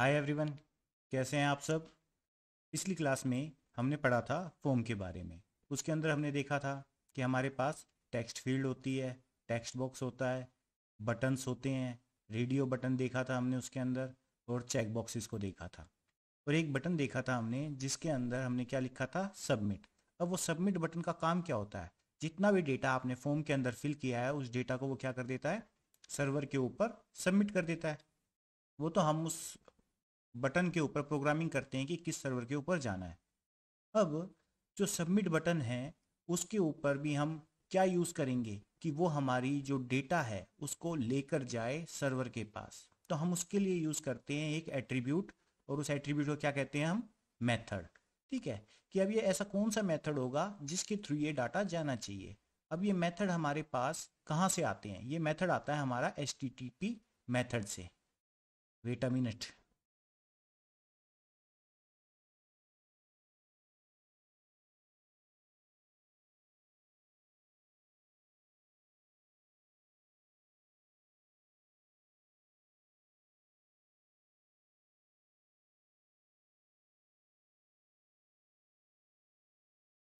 hi everyone कैसे हैं आप सब पिछली क्लास में हमने पढ़ा था फॉर्म के बारे में उसके अंदर हमने देखा था कि हमारे पास टेक्स्ट फील्ड होती है टेक्स्ट बॉक्स होता है बटन्स होते हैं रेडियो बटन देखा था हमने उसके अंदर और चेक बॉक्सेस को देखा था और एक बटन देखा था हमने जिसके अंदर हमने क्या लिखा था सबमिट अब वो सबमिट बटन का काम क्या होता है जितना भी डेटा आपने फॉर्म के अंदर फिल किया है उस डेटा को वो क्या कर देता है सर्वर के ऊपर सबमिट कर देता है वो तो हम उस बटन के ऊपर प्रोग्रामिंग करते हैं कि किस सर्वर के ऊपर जाना है अब जो सबमिट बटन है उसके ऊपर भी हम क्या यूज़ करेंगे कि वो हमारी जो डेटा है उसको लेकर जाए सर्वर के पास तो हम उसके लिए यूज़ करते हैं एक एट्रीब्यूट और उस एट्रीब्यूट को क्या कहते हैं हम मेथड ठीक है कि अब ये ऐसा कौन सा मेथड होगा जिसके थ्रू ये डाटा जाना चाहिए अब ये मेथड हमारे पास कहाँ से आते हैं ये मेथड आता है हमारा H T T P method से वेट अ मिनट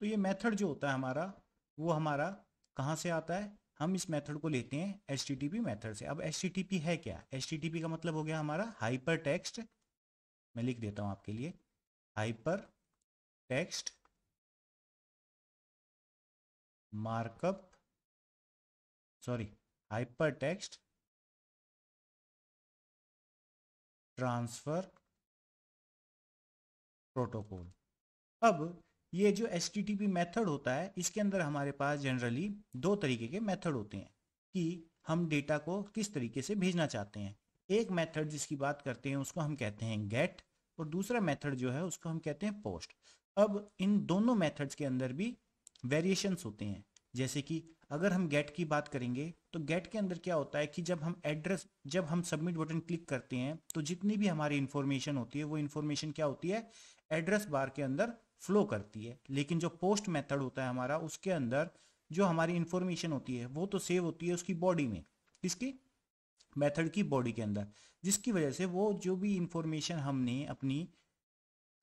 तो ये मेथड जो होता है हमारा वो हमारा कहाँ से आता है हम इस मेथड को लेते हैं एच टी मेथड से अब एच है क्या एच का मतलब हो गया हमारा हाइपर टेक्स्ट मैं लिख देता हूँ आपके लिए hyper text markup sorry hyper text transfer protocol अब ये जो एस मेथड होता है इसके अंदर हमारे पास जनरली दो तरीके के मेथड होते हैं कि हम डेटा को किस तरीके से भेजना चाहते हैं एक मेथड जिसकी बात करते हैं उसको हम कहते हैं गेट और दूसरा मेथड जो है उसको हम कहते हैं पोस्ट अब इन दोनों मेथड्स के अंदर भी वेरिएशंस होते हैं जैसे कि अगर हम गेट की बात करेंगे तो गेट के अंदर क्या होता है कि जब हम एड्रेस जब हम सबमिट बटन क्लिक करते हैं तो जितनी भी हमारी इंफॉर्मेशन होती है वो इन्फॉर्मेशन क्या होती है एड्रेस बार के अंदर फ्लो करती है लेकिन जो पोस्ट मेथड होता है हमारा उसके अंदर जो हमारी इंफॉर्मेशन होती है वो तो सेव होती है उसकी बॉडी में किसकी मेथड की बॉडी के अंदर जिसकी वजह से वो जो भी इंफॉर्मेशन हमने अपनी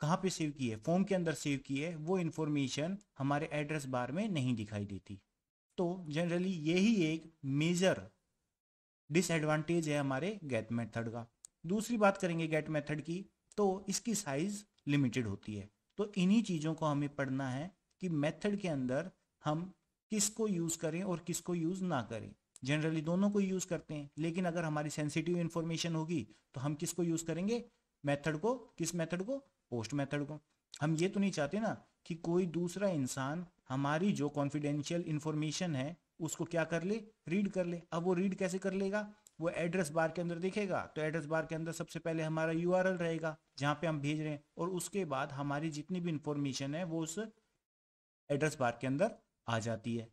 कहाँ पे सेव की है फॉर्म के अंदर सेव की है वो इन्फॉर्मेशन हमारे एड्रेस बार में नहीं दिखाई देती तो जनरली यही एक मेजर डिसएडवांटेज है हमारे गेट मेथड का दूसरी बात करेंगे गेट मेथड की तो इसकी साइज लिमिटेड होती है तो इन्हीं चीज़ों को हमें पढ़ना है कि मेथड के अंदर हम किसको यूज़ करें और किसको यूज़ ना करें जनरली दोनों को यूज़ करते हैं लेकिन अगर हमारी सेंसिटिव इन्फॉर्मेशन होगी तो हम किसको यूज़ करेंगे मेथड को किस मेथड को पोस्ट मेथड को हम ये तो नहीं चाहते ना कि कोई दूसरा इंसान हमारी जो कॉन्फिडेंशियल इन्फॉर्मेशन है उसको क्या कर ले रीड कर ले अब वो रीड कैसे कर लेगा वो एड्रेस बार के अंदर दिखेगा तो एड्रेस बार के अंदर सबसे पहले हमारा यू रहेगा जहाँ पे हम भेज रहे हैं और उसके बाद हमारी जितनी भी इंफॉर्मेशन है वो उस एड्रेस बार के अंदर आ जाती है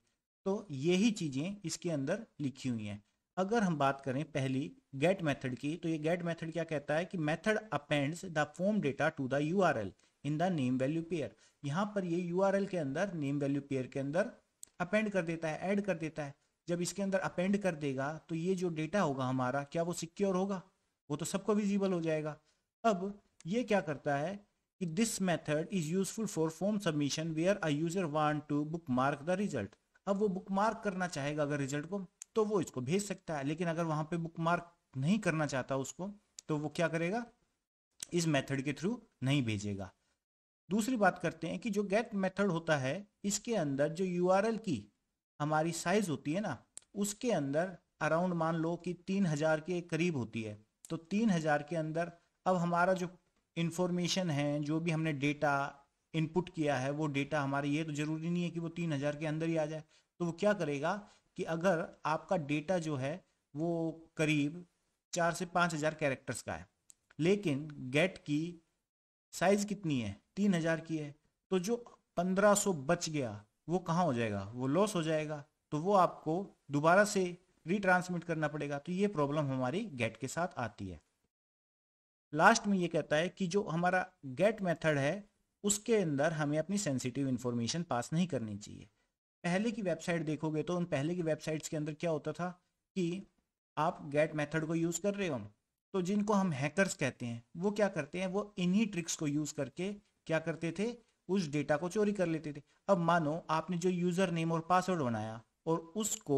तो यही चीज़ें इसके अंदर लिखी हुई हैं अगर हम बात करें पहली गेट मेथड की तो ये गेट मेथड क्या कहता है कि method appends the form data to the U in the name value pair यहाँ पर ये यू के अंदर नेम वैल्यू पेयर के अंदर अपेंड कर देता है ऐड कर देता है जब इसके अंदर अपेंड कर देगा तो ये जो डेटा होगा हमारा क्या वो सिक्योर होगा वो तो सबको विजिबल हो जाएगा अब ये क्या करता है कि this method is useful for form submission where a user want to bookmark the result अब वो बुक मार्क करना चाहेगा अगर रिजल्ट को तो वो इसको भेज सकता है लेकिन अगर वहाँ पे बुक मार्क नहीं करना चाहता उसको तो वो क्या करेगा इस मेथड के थ्रू नहीं भेजेगा दूसरी बात करते हैं कि जो गेट मेथड होता है इसके अंदर जो यू की हमारी साइज होती है ना उसके अंदर अराउंड मान लो कि तीन हज़ार के करीब होती है तो तीन हज़ार के अंदर अब हमारा जो इंफॉर्मेशन है जो भी हमने डेटा इनपुट किया है वो डेटा हमारे ये तो ज़रूरी नहीं है कि वो तीन हज़ार के अंदर ही आ जाए तो वो क्या करेगा कि अगर आपका डेटा जो है वो करीब चार से पाँच हज़ार कैरेक्टर्स का है लेकिन गेट की साइज़ कितनी है तीन हज़ार की है तो जो पंद्रह सौ बच गया वो कहाँ हो जाएगा वो लॉस हो जाएगा तो वो आपको दोबारा से रिट्रांसमिट करना पड़ेगा तो ये प्रॉब्लम हमारी गेट के साथ आती है लास्ट में ये कहता है कि जो हमारा गेट मेथड है उसके अंदर हमें अपनी सेंसिटिव इन्फॉर्मेशन पास नहीं करनी चाहिए पहले की वेबसाइट देखोगे तो उन पहले की वेबसाइट्स के अंदर क्या होता था कि आप गेट मेथड को यूज़ कर रहे हो तो जिनको हम हैकर्स कहते हैं वो क्या करते हैं वो इन्हीं ट्रिक्स को यूज़ करके क्या करते थे उस डेटा को चोरी कर लेते थे अब मानो आपने जो यूज़र नेम और पासवर्ड बनाया और उसको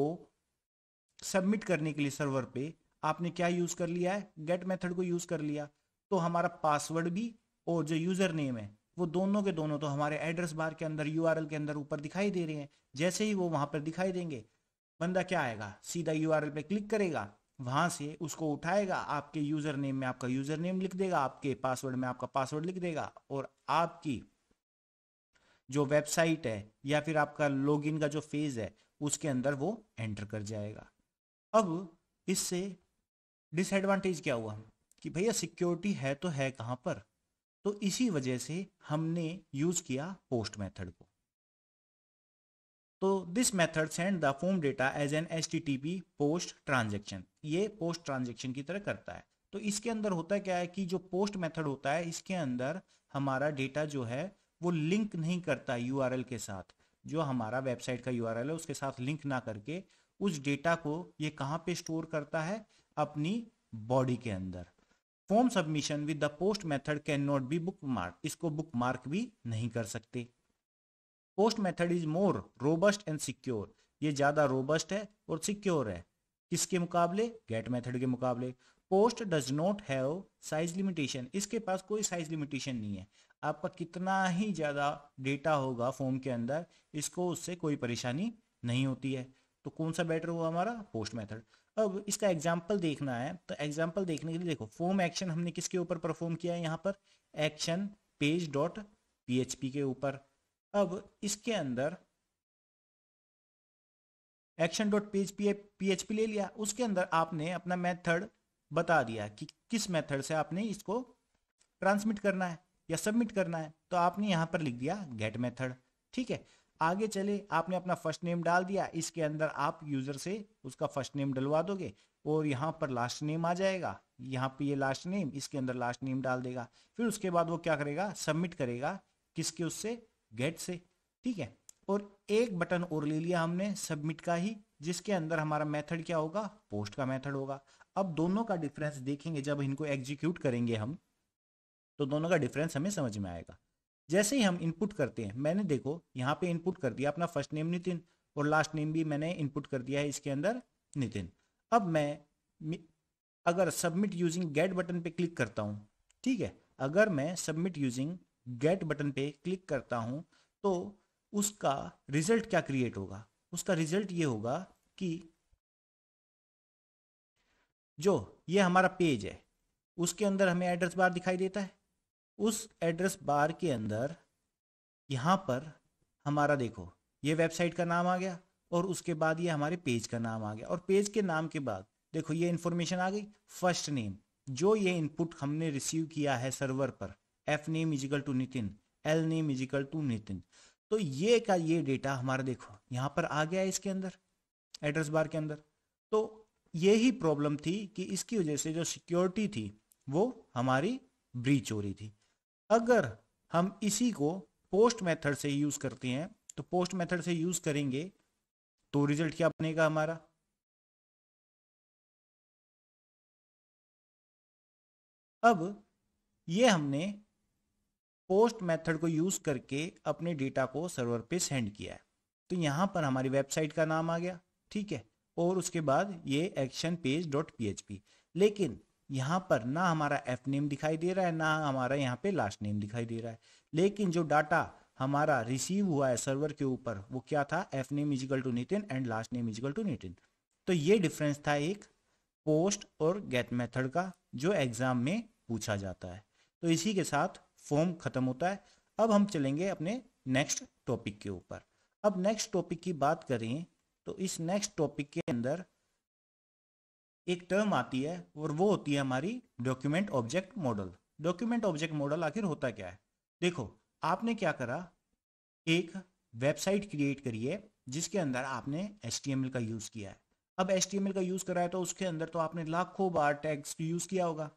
सबमिट करने के लिए सर्वर पे आपने क्या यूज कर लिया है गेट मेथड को यूज कर लिया तो हमारा पासवर्ड भी और जो यूजर नेम है वो दोनों के दोनों तो हमारे एड्रेस बार के अंदर यू के अंदर ऊपर दिखाई दे रहे हैं जैसे ही वो वहां पर दिखाई देंगे बंदा क्या आएगा सीधा यू पे क्लिक करेगा वहां से उसको उठाएगा आपके यूजर नेम में आपका यूजर नेम लिख देगा आपके पासवर्ड में आपका पासवर्ड लिख देगा और आपकी जो वेबसाइट है या फिर आपका लॉगिन का जो फेज है उसके अंदर वो एंटर कर जाएगा अब इससे डिसएडवांटेज क्या हुआ कि भैया सिक्योरिटी है तो है कहाँ पर तो इसी वजह से हमने यूज किया पोस्ट मेथड को तो this method send the form data as an P post transaction ये पोस्ट ट्रांजेक्शन की तरह करता है तो इसके अंदर होता क्या है कि जो पोस्ट मेथड होता है इसके अंदर हमारा डेटा जो है वो लिंक नहीं करता एल के साथ जो हमारा वेबसाइट का यूआरएल है उसके साथ लिंक ना करके उस डेटा को ये कहाँ पे स्टोर करता है अपनी बॉडी के अंदर form submission with the post method can not be bookmark इसको बुक मार्क भी नहीं कर सकते post method is more robust and secure ये ज़्यादा रोबस्ट है और सिक्योर है किसके मुकाबले गेट मेथड के मुकाबले post does not have size limitation इसके पास कोई साइज लिमिटेशन नहीं है आपका कितना ही ज़्यादा डेटा होगा फॉर्म के अंदर इसको उससे कोई परेशानी नहीं होती है तो कौन सा बेटर हुआ हमारा पोस्ट मेथड अब इसका एग्जाम्पल देखना है तो एग्जाम्पल देखने के लिए देखो फॉर्म एक्शन हमने किसके ऊपर परफॉर्म किया है यहाँ पर एक्शन पेज डॉट पी के ऊपर अब इसके अंदर action dot page P H P ले लिया उसके अंदर आपने अपना मेथड बता दिया कि किस मेथड से आपने इसको ट्रांसमिट करना है या सबमिट करना है तो आपने यहाँ पर लिख दिया गेट मेथड ठीक है आगे चले आपने अपना फर्स्ट नेम डाल दिया इसके अंदर आप यूजर से उसका फर्स्ट नेम डलवा दोगे और यहाँ पर लास्ट नेम आ जाएगा यहाँ पे ये लास्ट नेम इसके अंदर लास्ट नेम डाल देगा फिर उसके बाद वो क्या करेगा सबमिट करेगा किसके उससे गेट से ठीक है और एक बटन और ले लिया हमने सबमिट का ही जिसके अंदर हमारा मेथड क्या होगा पोस्ट का मेथड होगा अब दोनों का डिफरेंस देखेंगे जब इनको एग्जीक्यूट करेंगे हम तो दोनों का डिफरेंस हमें समझ में आएगा जैसे ही हम इनपुट करते हैं मैंने देखो यहाँ पे इनपुट कर दिया अपना फर्स्ट नेम नितिन और लास्ट नेम भी मैंने इनपुट कर दिया है इसके अंदर नितिन अब मैं अगर सबमिट यूजिंग गेट बटन पे क्लिक करता हूँ ठीक है अगर मैं सबमिट यूजिंग गेट बटन पे क्लिक करता हूँ तो उसका रिजल्ट क्या क्रिएट होगा उसका रिजल्ट ये होगा कि जो ये हमारा पेज है उसके अंदर हमें एड्रेस बार दिखाई देता है उस एड्रेस बार के अंदर यहाँ पर हमारा देखो ये वेबसाइट का नाम आ गया और उसके बाद ये हमारे पेज का नाम आ गया और पेज के नाम के बाद देखो ये इन्फॉर्मेशन आ गई फर्स्ट नेम जो ये इनपुट हमने रिसीव किया है सर्वर पर F name equal to Nitin L name equal to Nitin तो ये का ये डेटा हमारा देखो यहाँ पर आ गया है इसके अंदर एड्रेस बार के अंदर तो ये ही प्रॉब्लम थी कि इसकी वजह से जो सिक्योरिटी थी वो हमारी ब्रीच हो रही थी अगर हम इसी को पोस्ट मेथड से यूज़ करते हैं तो पोस्ट मेथड से यूज़ करेंगे तो रिजल्ट क्या बनेगा हमारा अब ये हमने पोस्ट मेथड को यूज़ करके अपने डेटा को सर्वर पे सेंड किया है तो यहां पर हमारी वेबसाइट का नाम आ गया ठीक है और उसके बाद ये एक्शन पेज डॉट पी लेकिन यहाँ पर ना हमारा एफ नेम दिखाई दे रहा है ना हमारा यहाँ पे लास्ट नेम दिखाई दे रहा है लेकिन जो डाटा हमारा रिसीव हुआ है सर्वर के ऊपर वो क्या था F name equal to Nitin and last name equal to Nitin तो ये डिफरेंस था एक पोस्ट और गेट मेथड का जो एग्जाम में पूछा जाता है तो इसी के साथ फॉर्म खत्म होता है अब हम चलेंगे अपने नेक्स्ट टॉपिक के ऊपर अब नेक्स्ट टॉपिक की बात करें तो इस नेक्स्ट टॉपिक के अंदर एक टर्म आती है और वो होती है हमारी document object model document object model आखिर होता क्या है देखो आपने क्या करा एक वेबसाइट क्रिएट करी है जिसके अंदर आपने एस का यूज़ किया है अब एस का यूज़ करा है तो उसके अंदर तो आपने लाखों बार टैक्स यूज़ किया होगा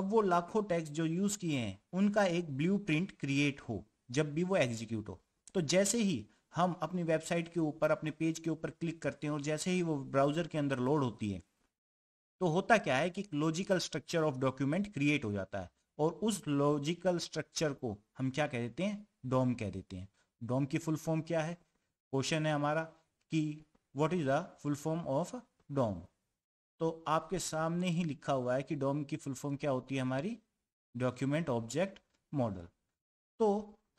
अब वो लाखों टैक्स जो यूज़ किए हैं उनका एक ब्लू क्रिएट हो जब भी वो एग्जीक्यूट हो तो जैसे ही हम अपनी वेबसाइट के ऊपर अपने पेज के ऊपर क्लिक करते हैं और जैसे ही वो ब्राउज़र के अंदर लोड होती है तो होता क्या है कि logical structure of document create हो जाता है और उस लॉजिकल स्ट्रक्चर को हम क्या कह देते हैं डॉम कह देते हैं डॉम की फुल फॉर्म क्या है क्वेश्चन है हमारा कि what is the full form of DOM तो आपके सामने ही लिखा हुआ है कि डोम की फुल फॉर्म क्या होती है हमारी डॉक्यूमेंट ऑब्जेक्ट मॉडल तो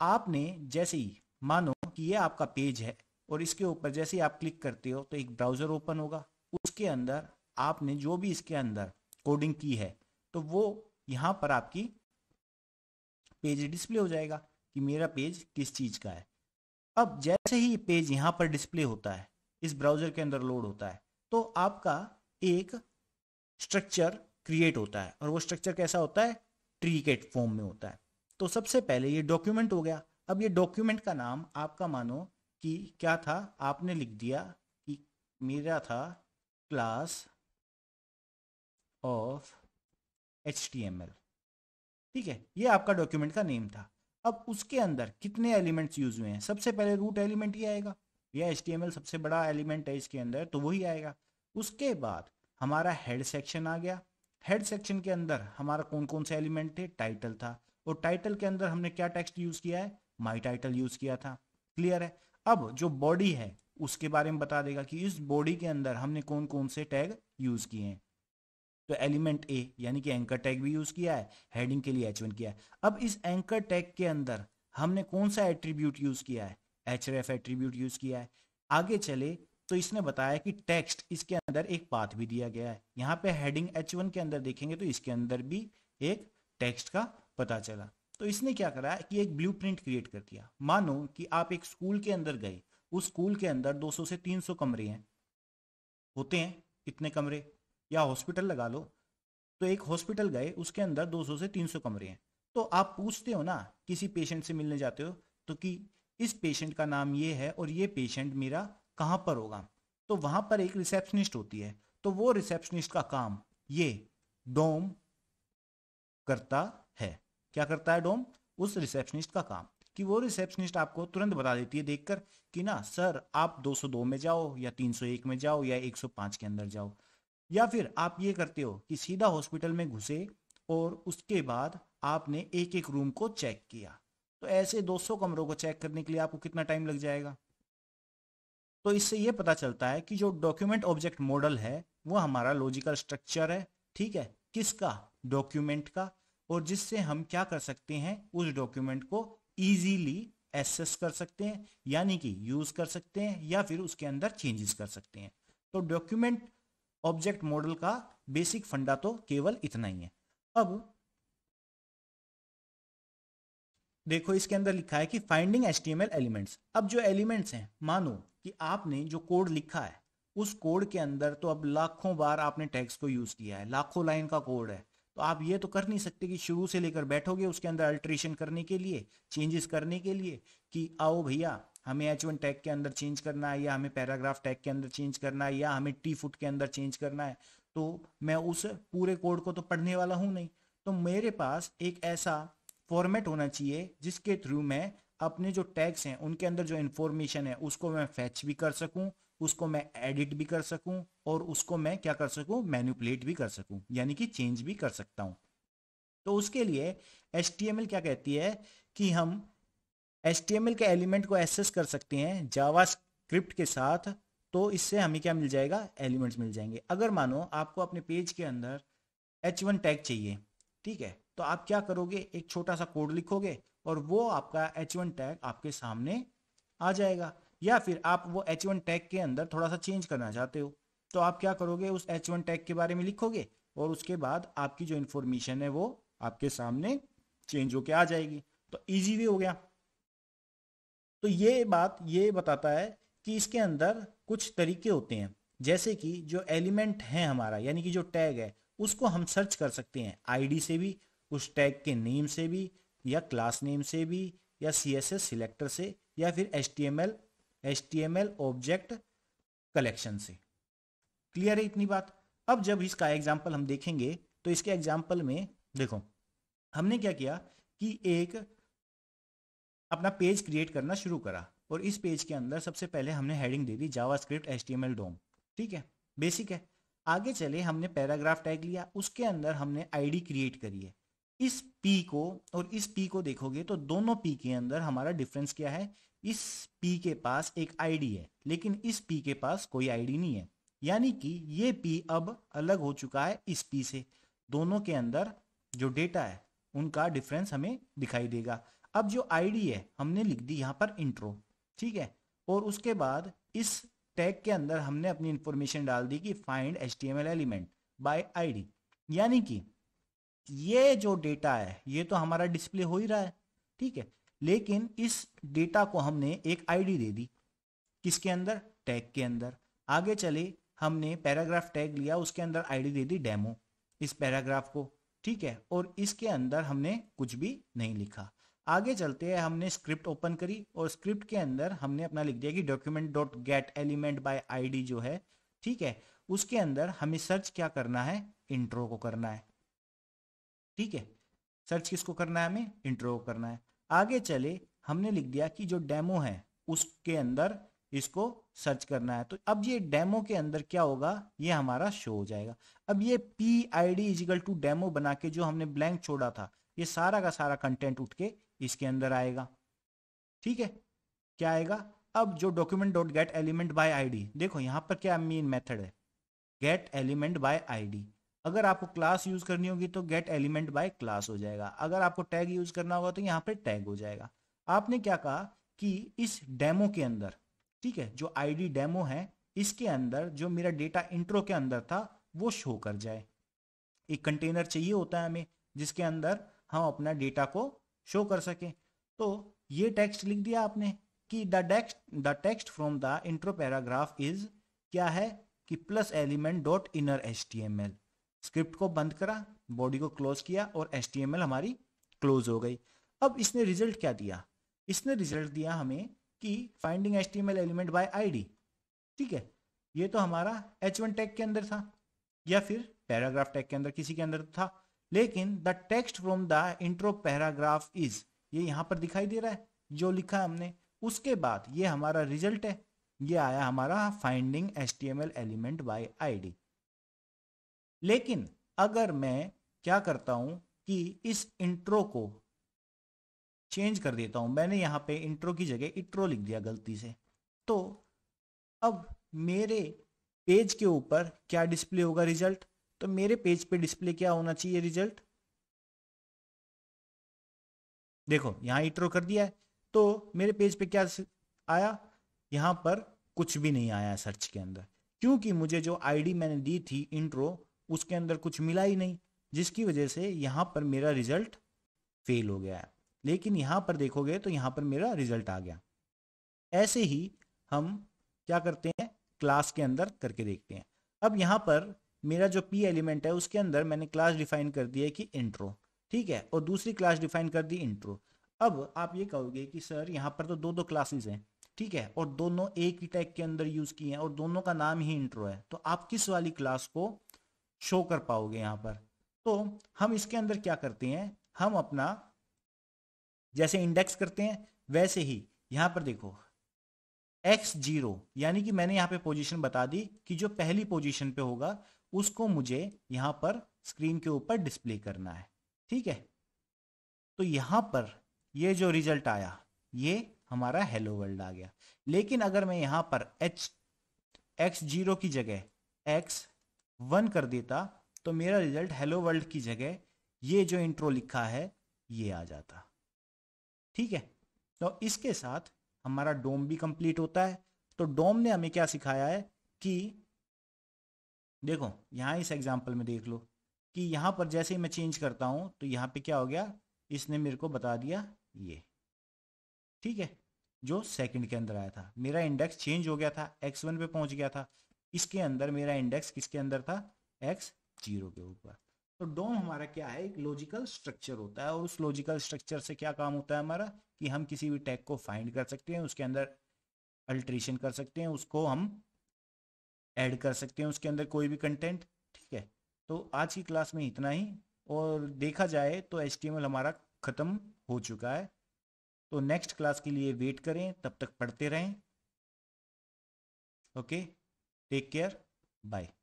आपने जैसे ही मानो कि ये आपका पेज है और इसके ऊपर जैसे ही आप क्लिक करते हो तो एक ब्राउज़र ओपन होगा उसके अंदर आपने जो भी इसके अंदर कोडिंग की है तो वो यहाँ पर आपकी पेज डिस्प्ले हो जाएगा कि मेरा पेज किस चीज़ का है अब जैसे ही पेज यहाँ पर डिस्प्ले होता है इस ब्राउजर के अंदर लोड होता है तो आपका एक स्ट्रक्चर क्रिएट होता है और वो स्ट्रक्चर कैसा होता है ट्री के फॉर्म में होता है तो सबसे पहले ये डॉक्यूमेंट हो गया अब ये डॉक्यूमेंट का नाम आपका मानो कि क्या था आपने लिख दिया कि मेरा था क्लास ऑफ एच ठीक है ये आपका डॉक्यूमेंट का नेम था अब उसके अंदर कितने एलिमेंट्स यूज हुए हैं सबसे पहले रूट एलिमेंट ही आएगा यह एच सबसे बड़ा एलिमेंट है इसके अंदर तो वही आएगा उसके बाद हमारा हेड सेक्शन आ गया हेड सेक्शन के अंदर हमारा कौन कौन से एलिमेंट थे टाइटल था और टाइटल के अंदर हमने क्या टेक्स्ट यूज किया है माई टाइटल यूज किया था क्लियर है अब जो बॉडी है उसके बारे में बता देगा कि इस बॉडी के अंदर हमने कौन कौन से टैग यूज किए हैं तो एलिमेंट ए यानी कि एंकर टैग भी यूज किया है हेडिंग के लिए एच वन किया है अब इस एंकर टैग के अंदर हमने कौन सा एट्रीब्यूट यूज किया है H R F attribute use किया है आगे चले तो इसने बताया कि टेक्स्ट इसके अंदर एक पाथ भी दिया गया है यहाँ पे हेडिंग एच वन के अंदर देखेंगे तो इसके अंदर भी एक टेक्स्ट का पता चला तो इसने क्या करा कि एक ब्लू क्रिएट कर दिया मानो कि आप एक स्कूल के अंदर गए उस स्कूल के अंदर 200 से 300 कमरे हैं होते हैं इतने कमरे या हॉस्पिटल लगा लो तो एक हॉस्पिटल गए उसके अंदर 200 से 300 कमरे हैं तो आप पूछते हो ना किसी पेशेंट से मिलने जाते हो तो कि इस पेशेंट का नाम ये है और ये पेशेंट मेरा कहाँ पर होगा तो वहाँ पर एक रिसेप्शनिस्ट होती है तो वो रिसेप्शनिस्ट का काम ये डोम करता है क्या करता है डोम उस रिसेप्शनिस्ट का काम कि वो रिसेप्शनिस्ट आपको तुरंत बता देती है देखकर कि ना सर आप 202 में जाओ या 301 में जाओ या 105 के अंदर जाओ या फिर आप ये करते हो कि सीधा हॉस्पिटल में घुसे और उसके बाद आपने एक एक रूम को चेक किया तो ऐसे 200 कमरों को चेक करने के लिए आपको कितना टाइम लग जाएगा तो इससे यह पता चलता है कि जो डॉक्यूमेंट ऑब्जेक्ट मॉडल है वो हमारा लॉजिकल स्ट्रक्चर है ठीक है किसका डॉक्यूमेंट का और जिससे हम क्या कर सकते हैं उस डॉक्यूमेंट को इजीली एसेस कर सकते हैं यानी कि यूज कर सकते हैं या फिर उसके अंदर चेंजेस कर सकते हैं तो डॉक्यूमेंट ऑब्जेक्ट मॉडल का बेसिक फंडा तो केवल इतना ही है अब देखो इसके अंदर लिखा है कि फाइंडिंग एच एलिमेंट्स अब जो एलिमेंट्स हैं मानो कि आपने जो कोड लिखा है उस कोड के अंदर तो अब लाखों बार आपने टैक्स को यूज़ किया है लाखों लाइन का कोड है तो आप ये तो कर नहीं सकते कि शुरू से लेकर बैठोगे उसके अंदर अल्ट्रेशन करने के लिए चेंजेस करने के लिए कि आओ भैया हमें एच वन टैग के अंदर चेंज करना है या हमें पैराग्राफ टैग के अंदर चेंज करना है या हमें टी फुट के अंदर चेंज करना है तो मैं उस पूरे कोड को तो पढ़ने वाला हूँ नहीं तो मेरे पास एक ऐसा फॉर्मेट होना चाहिए जिसके थ्रू मैं अपने जो टैग्स हैं उनके अंदर जो इन्फॉर्मेशन है उसको मैं फैच भी कर सकूं उसको मैं एडिट भी कर सकूं और उसको मैं क्या कर सकूं मैन्यूपुलेट भी कर सकूं यानी कि चेंज भी कर सकता हूं तो उसके लिए एच क्या कहती है कि हम एस के एलिमेंट को एसेस कर सकते हैं जावा स्क्रिप्ट के साथ तो इससे हमें क्या मिल जाएगा एलिमेंट्स मिल जाएंगे अगर मानो आपको अपने पेज के अंदर एच वन टैग चाहिए ठीक है तो आप क्या करोगे एक छोटा सा कोड लिखोगे और वो आपका एच वन टैग आपके सामने आ जाएगा या फिर आप वो एच वन टैग के अंदर थोड़ा सा चेंज करना चाहते हो तो आप क्या करोगे उस एच वन टैग के बारे में लिखोगे और उसके बाद आपकी जो इन्फॉर्मेशन है वो आपके सामने चेंज होके आ जाएगी तो ईजी वे हो गया तो ये बात ये बताता है कि इसके अंदर कुछ तरीके होते हैं जैसे कि जो एलिमेंट है हमारा यानी कि जो टैग है उसको हम सर्च कर सकते हैं आईडी से भी उस टैग के नेम से भी या क्लास नेम से भी या सी एस एस सिलेक्टर से या फिर H T M L H T M L object collection से क्लियर है इतनी बात अब जब इसका एग्जाम्पल हम देखेंगे तो इसके एग्जाम्पल में देखो हमने क्या किया कि एक अपना पेज क्रिएट करना शुरू करा और इस पेज के अंदर सबसे पहले हमने हेडिंग दे दी जावा स्क्रिप्ट एच डोम ठीक है बेसिक है आगे चले हमने पैराग्राफ टैग लिया उसके अंदर हमने आईडी क्रिएट करी है इस पी को और इस पी को देखोगे तो दोनों पी के अंदर हमारा डिफरेंस क्या है इस पी के पास एक आईडी है लेकिन इस पी के पास कोई आईडी नहीं है यानी कि ये पी अब अलग हो चुका है इस पी से दोनों के अंदर जो डेटा है उनका डिफरेंस हमें दिखाई देगा अब जो आईडी है हमने लिख दी यहाँ पर इंट्रो ठीक है और उसके बाद इस टैग के अंदर हमने अपनी इंफॉर्मेशन डाल दी कि find H element by ID यानी कि ये जो डेटा है ये तो हमारा डिस्प्ले हो ही रहा है ठीक है लेकिन इस डेटा को हमने एक आईडी दे दी किसके अंदर टैग के अंदर आगे चले हमने पैराग्राफ टैग लिया उसके अंदर आईडी दे दी डेमो इस पैराग्राफ को ठीक है और इसके अंदर हमने कुछ भी नहीं लिखा आगे चलते हैं हमने स्क्रिप्ट ओपन करी और स्क्रिप्ट के अंदर हमने अपना लिख दिया कि document dot get element by ID जो है ठीक है उसके अंदर हमें सर्च क्या करना है इंट्रो को करना है ठीक है सर्च किसको करना है हमें इंट्रो को करना है आगे चले हमने लिख दिया कि जो डेमो है उसके अंदर इसको सर्च करना है तो अब ये डेमो के अंदर क्या होगा ये हमारा शो हो जाएगा अब ये P I D equal to demo बना के जो हमने ब्लैंक छोड़ा था ये सारा का सारा कंटेंट उठ के इसके अंदर आएगा ठीक है क्या आएगा अब जो document dot get element by ID देखो यहाँ पर क्या मेन मेथड है गेट एलिमेंट बाय आईडी अगर आपको क्लास यूज करनी होगी तो गेट एलिमेंट बाय क्लास हो जाएगा अगर आपको टैग यूज करना होगा तो यहाँ पर टैग हो जाएगा आपने क्या कहा कि इस डेमो के अंदर ठीक है जो आईडी डेमो है इसके अंदर जो मेरा डेटा इंट्रो के अंदर था वो शो कर जाए एक कंटेनर चाहिए होता है हमें जिसके अंदर हम अपना डेटा को शो कर सके तो ये टेक्स्ट लिख दिया आपने कि the text the text from the intro paragraph is क्या है कि plus element dot inner H T M L script को बंद करा बॉडी को क्लोज किया और एच टी एम एल हमारी क्लोज हो गई अब इसने रिजल्ट क्या दिया इसने रिजल्ट दिया हमें कि finding H T M L element by I D ठीक है ये तो हमारा एच वन टैग के अंदर था या फिर पैराग्राफ टैग के अंदर किसी के अंदर था लेकिन the text from the intro paragraph is ये यहाँ पर दिखाई दे रहा है जो लिखा है हमने उसके बाद ये हमारा रिजल्ट है ये आया हमारा finding S T M L element by I D लेकिन अगर मैं क्या करता हूं कि इस इंट्रो को चेंज कर देता हूँ मैंने यहाँ पे इंट्रो की जगह इंट्रो लिख दिया गलती से तो अब मेरे पेज के ऊपर क्या डिस्प्ले होगा रिजल्ट तो मेरे पेज पे डिस्प्ले क्या होना चाहिए रिजल्ट देखो यहां इट्रो कर दिया है तो मेरे पेज पे क्या आया यहां पर कुछ भी नहीं आया सर्च के अंदर क्योंकि मुझे जो आईडी मैंने दी थी इंट्रो उसके अंदर कुछ मिला ही नहीं जिसकी वजह से यहां पर मेरा रिजल्ट फेल हो गया है लेकिन यहां पर देखोगे तो यहां पर मेरा रिजल्ट आ गया ऐसे ही हम क्या करते हैं क्लास के अंदर करके देखते हैं अब यहाँ पर मेरा जो पी एलिमेंट है उसके अंदर मैंने क्लास डिफाइन कर दी है कि इंट्रो ठीक है और दूसरी क्लास डिफाइन कर दी इंट्रो अब आप ये कहोगे कि सर यहाँ पर तो दो दो क्लासेज हैं ठीक है और दोनों एक ही टैग के अंदर यूज किए हैं और दोनों का नाम ही इंट्रो है तो आप किस वाली क्लास को शो कर पाओगे यहाँ पर तो हम इसके अंदर क्या करते हैं हम अपना जैसे इंडेक्स करते हैं वैसे ही यहाँ पर देखो एक्स जीरो यानी कि मैंने यहाँ पे पोजीशन बता दी कि जो पहली पोजीशन पे होगा उसको मुझे यहां पर स्क्रीन के ऊपर डिस्प्ले करना है ठीक है तो यहां पर ये जो रिजल्ट आया ये हमारा हेलो वर्ल्ड आ गया लेकिन अगर मैं यहाँ पर एच एक्स जीरो की जगह एक्स वन कर देता तो मेरा रिजल्ट हेलो वर्ल्ड की जगह ये जो इंट्रो लिखा है ये आ जाता ठीक है तो इसके साथ हमारा डोम भी कंप्लीट होता है तो डोम ने हमें क्या सिखाया है कि देखो यहाँ इस एग्जाम्पल में देख लो कि यहाँ पर जैसे ही मैं चेंज करता हूँ तो यहाँ पे क्या हो गया इसने मेरे को बता दिया ये ठीक है जो सेकंड के अंदर आया था मेरा इंडेक्स चेंज हो गया था एक्स वन पे पहुंच गया था इसके अंदर मेरा इंडेक्स किसके अंदर था एक्स जीरो के ऊपर तो डोम हमारा क्या है एक लॉजिकल स्ट्रक्चर होता है और उस लॉजिकल स्ट्रक्चर से क्या काम होता है हमारा कि हम किसी भी टैग को फाइंड कर सकते हैं उसके अंदर अल्ट्रेशन कर सकते हैं उसको हम ऐड कर सकते हैं उसके अंदर कोई भी कंटेंट ठीक है तो आज की क्लास में इतना ही और देखा जाए तो एच हमारा ख़त्म हो चुका है तो नेक्स्ट क्लास के लिए वेट करें तब तक पढ़ते रहें ओके टेक केयर बाय